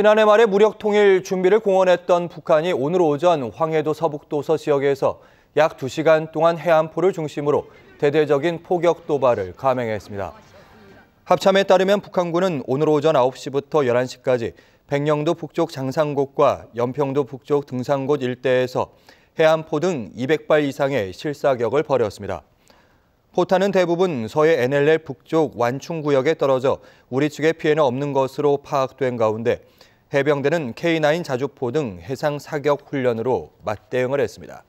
지난해 말에 무력 통일 준비를 공언했던 북한이 오늘 오전 황해도 서북도서 지역에서 약 2시간 동안 해안포를 중심으로 대대적인 포격 도발을 감행했습니다. 합참에 따르면 북한군은 오늘 오전 9시부터 11시까지 백령도 북쪽 장산곶과 연평도 북쪽 등산곶 일대에서 해안포 등 200발 이상의 실사격을 벌였습니다. 포탄은 대부분 서해 NLL 북쪽 완충 구역에 떨어져 우리 측의 피해는 없는 것으로 파악된 가운데 해병대는 K9 자주포 등 해상 사격 훈련으로 맞대응을 했습니다.